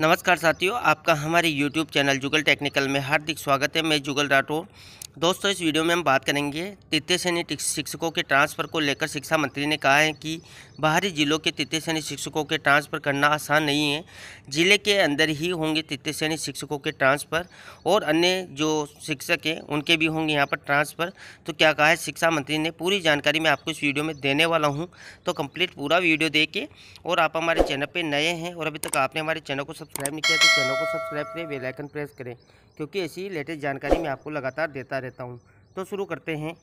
नमस्कार साथियों आपका हमारे YouTube चैनल जुगल टेक्निकल में हार्दिक स्वागत है मैं जुगल राठौर दोस्तों इस वीडियो में हम बात करेंगे तृतीय श्रेणी शिक्षकों के ट्रांसफ़र को लेकर शिक्षा मंत्री ने कहा है कि बाहरी जिलों के तृतीय श्रेणी शिक्षकों के ट्रांसफ़र करना आसान नहीं है जिले के अंदर ही होंगे तृतीय श्रेणी शिक्षकों के ट्रांसफ़र और अन्य जो शिक्षक हैं उनके भी होंगे यहाँ पर ट्रांसफ़र तो क्या कहा है शिक्षा मंत्री ने पूरी जानकारी मैं आपको इस वीडियो में देने वाला हूँ तो कम्प्लीट पूरा वीडियो दे और आप हमारे चैनल पर नए हैं और अभी तक आपने हमारे चैनल को सब्सक्राइब नहीं किया तो चैनल को सब्सक्राइब करें बेल आइकन प्रेस करें क्योंकि ऐसी लेटेस्ट जानकारी मैं आपको लगातार देता रहता हूँ तो शुरू करते हैं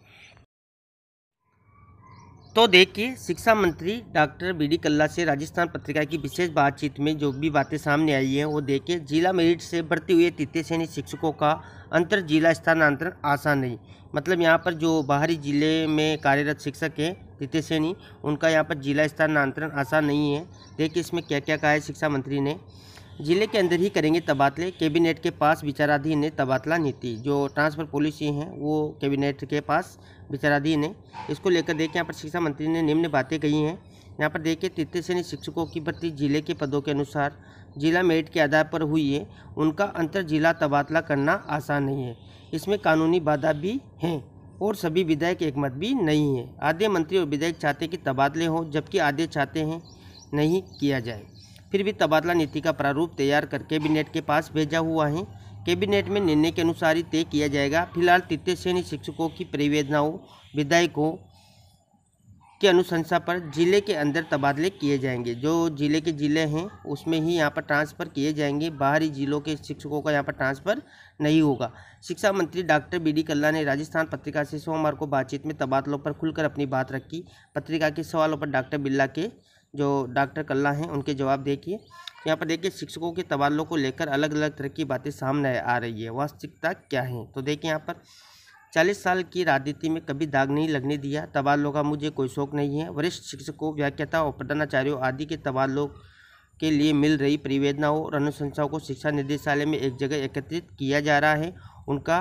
तो देखिए शिक्षा मंत्री डॉक्टर बी डी कल्ला से राजस्थान पत्रिका की विशेष बातचीत में जो भी बातें सामने आई हैं वो देखिए जिला मेरिट से भर्ती हुए तृतीय श्रेणी शिक्षकों का अंतर जिला स्थानांतरण आसान नहीं मतलब यहाँ पर जो बाहरी जिले में कार्यरत शिक्षक हैं तृतीय श्रेणी उनका यहाँ पर जिला स्थानांतरण आसान नहीं है देखिए इसमें क्या क्या कहा है शिक्षा मंत्री ने जिले के अंदर ही करेंगे तबादले कैबिनेट के पास विचाराधीन है तबादला नीति जो ट्रांसफ़र पॉलिसी है वो कैबिनेट के पास विचाराधीन है इसको लेकर देखें यहाँ पर शिक्षा मंत्री ने निम्न बातें कही हैं यहाँ पर देखिए तृतीय श्रेणी शिक्षकों की भर्ती जिले के पदों के अनुसार जिला मेरिट के आधार पर हुई है उनका अंतर जिला तबादला करना आसान नहीं है इसमें कानूनी बाधा भी हैं और सभी विधायक एकमत भी नहीं है आधे मंत्री और विधायक चाहते कि तबादले हों जबकि आधे चाहते हैं नहीं किया जाए फिर भी तबादला नीति का प्रारूप तैयार कर कैबिनेट के पास भेजा हुआ है कैबिनेट में निर्णय के अनुसार ही तय किया जाएगा फिलहाल तृतीय श्रेणी शिक्षकों की परिवेदनाओं विधायकों के अनुशंसा पर जिले के अंदर तबादले किए जाएंगे जो जिले के ज़िले हैं उसमें ही यहाँ पर ट्रांसफ़र किए जाएंगे बाहरी ज़िलों के शिक्षकों का यहाँ पर ट्रांसफ़र नहीं होगा शिक्षा मंत्री डॉक्टर बी डी कल्ला ने राजस्थान पत्रिका से सोमवार को बातचीत में तबादलों पर खुलकर अपनी बात रखी पत्रिका के सवालों पर डॉक्टर बिरला के जो डॉक्टर कल्ला हैं उनके जवाब देखिए यहाँ पर देखिए शिक्षकों के तबादलों को लेकर अलग अलग तरह की बातें सामने आ रही है वास्तविकता क्या है तो देखिए यहाँ पर चालीस साल की राजनीति में कभी दाग नहीं लगने दिया तबादलों का मुझे कोई शौक नहीं है वरिष्ठ शिक्षकों व्याख्याता और प्रधानाचार्यों आदि के तबादलों के लिए मिल रही परिवेदनाओं और अनुशंसाओं को शिक्षा निदेशालय में एक जगह एकत्रित किया जा रहा है उनका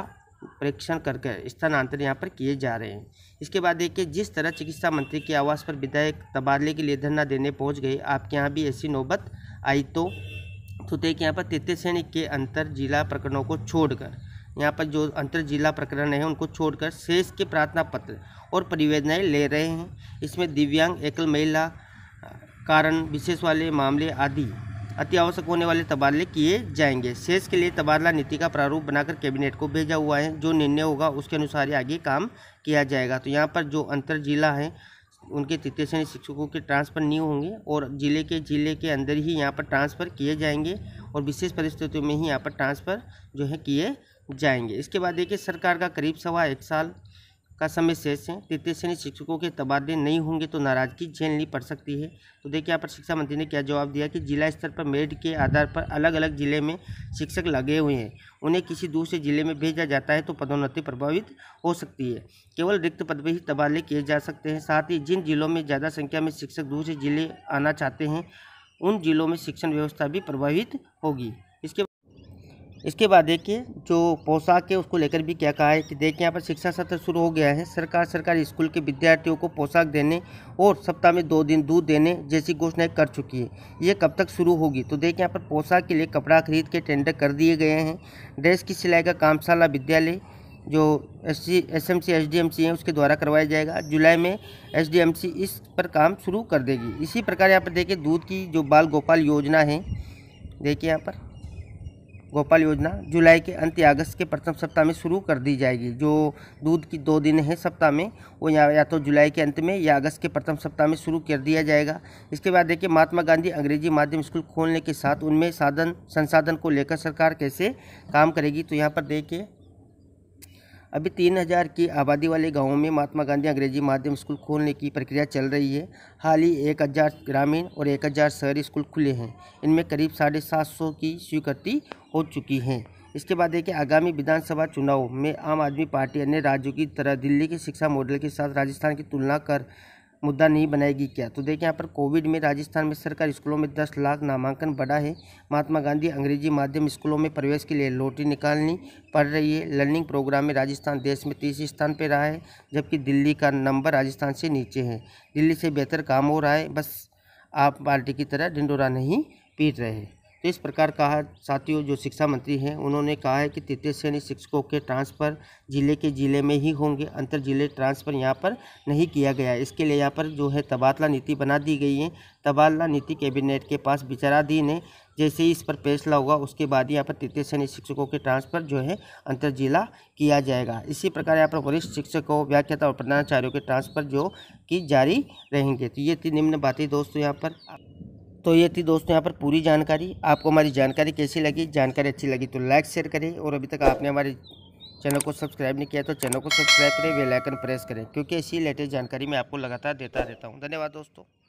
परीक्षण करके स्थानांतरण यहाँ पर किए जा रहे हैं इसके बाद देखिए जिस तरह चिकित्सा मंत्री के आवास पर विधायक तबादले के लिए धरना देने पहुँच गए आपके यहाँ भी ऐसी नौबत आई तो थुते कि यहाँ पर तृतीय श्रेणी के अंतर जिला प्रकरणों को छोड़कर यहाँ पर जो अंतर जिला प्रकरण है उनको छोड़कर शेष के प्रार्थना पत्र और परिवेदनाएँ ले रहे हैं इसमें दिव्यांग एकल महिला कारण विशेष वाले मामले आदि अति आवश्यक होने वाले तबादले किए जाएंगे शेष के लिए तबादला नीति का प्रारूप बनाकर कैबिनेट को भेजा हुआ है जो निर्णय होगा उसके अनुसार ही आगे काम किया जाएगा तो यहाँ पर जो अंतर जिला है उनके तृतीय श्रेणी शिक्षकों के ट्रांसफ़र नहीं होंगे और जिले के जिले के अंदर ही यहाँ पर ट्रांसफ़र किए जाएंगे और विशेष परिस्थितियों में ही यहाँ पर ट्रांसफ़र जो है किए जाएंगे इसके बाद देखिए सरकार का करीब सवा एक साल का समय शेष है तृतीय श्रेणी शिक्षकों के तबादले नहीं होंगे तो नाराजगी झेलनी पड़ सकती है तो देखिए यहाँ पर शिक्षा मंत्री ने क्या जवाब दिया कि जिला स्तर पर मेरिट के आधार पर अलग अलग जिले में शिक्षक लगे हुए हैं उन्हें किसी दूसरे जिले में भेजा जाता है तो पदोन्नति प्रभावित हो सकती है केवल रिक्त पद पर ही तबादले किए जा सकते हैं साथ ही जिन जिलों में ज़्यादा संख्या में शिक्षक दूसरे जिले आना चाहते हैं उन जिलों में शिक्षण व्यवस्था भी प्रभावित होगी इसके बाद देखिए जो पोशाक है उसको लेकर भी क्या कहा है कि देखिए यहाँ पर शिक्षा सत्र शुरू हो गया है सरकार सरकारी स्कूल के विद्यार्थियों को पोशाक देने और सप्ताह में दो दिन दूध देने जैसी घोषणाएं कर चुकी है ये कब तक शुरू होगी तो देखिए यहाँ पर पोशाक के लिए कपड़ा खरीद के टेंडर कर दिए गए हैं ड्रेस की सिलाई का कामशाला विद्यालय जो S C S M C S D M C है उसके द्वारा करवाया जाएगा जुलाई में एस डी एम सी इस पर काम शुरू कर देगी इसी प्रकार यहाँ पर देखिए दूध की जो बाल गोपाल योजना है देखिए यहाँ पर गोपाल योजना जुलाई के अंत या अगस्त के प्रथम सप्ताह में शुरू कर दी जाएगी जो दूध की दो दिन है सप्ताह में वो या, या तो जुलाई के अंत में या अगस्त के प्रथम सप्ताह में शुरू कर दिया जाएगा इसके बाद देखिए महात्मा गांधी अंग्रेजी माध्यम स्कूल खोलने के साथ उनमें साधन संसाधन को लेकर सरकार कैसे काम करेगी तो यहाँ पर देखिए अभी तीन हज़ार की आबादी वाले गांवों में महात्मा गांधी अंग्रेजी माध्यम स्कूल खोलने की प्रक्रिया चल रही है हाल ही एक हज़ार ग्रामीण और एक हज़ार शहरी स्कूल खुले हैं इनमें करीब साढ़े सात सौ की स्वीकृति हो चुकी हैं इसके बाद देखिए आगामी विधानसभा चुनाव में आम आदमी पार्टी अन्य राज्यों की तरह दिल्ली के शिक्षा मॉडल के साथ राजस्थान की तुलना कर मुद्दा नहीं बनाएगी क्या तो देखिए यहाँ पर कोविड में राजस्थान में सरकारी स्कूलों में दस लाख नामांकन बढ़ा है महात्मा गांधी अंग्रेजी माध्यम स्कूलों में प्रवेश के लिए लोटी निकालनी पड़ रही है लर्निंग प्रोग्राम में राजस्थान देश में तीसरे स्थान पर रहा है जबकि दिल्ली का नंबर राजस्थान से नीचे है दिल्ली से बेहतर काम हो रहा है बस आप पार्टी की तरह ढिंडोरा नहीं पीट रहे तो इस प्रकार कहा साथियों जो शिक्षा मंत्री हैं उन्होंने कहा है कि तृतीय श्रेणी शिक्षकों के ट्रांसफ़र जिले के ज़िले में ही होंगे अंतर जिले ट्रांसफ़र यहाँ पर नहीं किया गया इसके लिए यहाँ पर जो है तबादला नीति बना दी गई है तबादला नीति कैबिनेट के पास विचाराधीन है जैसे ही इस पर फैसला होगा उसके बाद यहाँ पर तृतीय श्रेणी शिक्षकों के ट्रांसफ़र जो है अंतर जिला किया जाएगा इसी प्रकार यहाँ पर वरिष्ठ शिक्षकों व्याख्याता और प्रधानाचार्यों के ट्रांसफ़र जो कि जारी रहेंगे तो ये थी निम्न बातें दोस्तों यहाँ पर तो ये थी दोस्तों यहाँ पर पूरी जानकारी आपको हमारी जानकारी कैसी लगी जानकारी अच्छी लगी तो लाइक शेयर करें और अभी तक आपने हमारे चैनल को सब्सक्राइब नहीं किया तो चैनल को सब्सक्राइब करें बेल आइकन प्रेस करें क्योंकि ऐसी लेटेस्ट जानकारी मैं आपको लगातार देता रहता हूँ धन्यवाद दोस्तों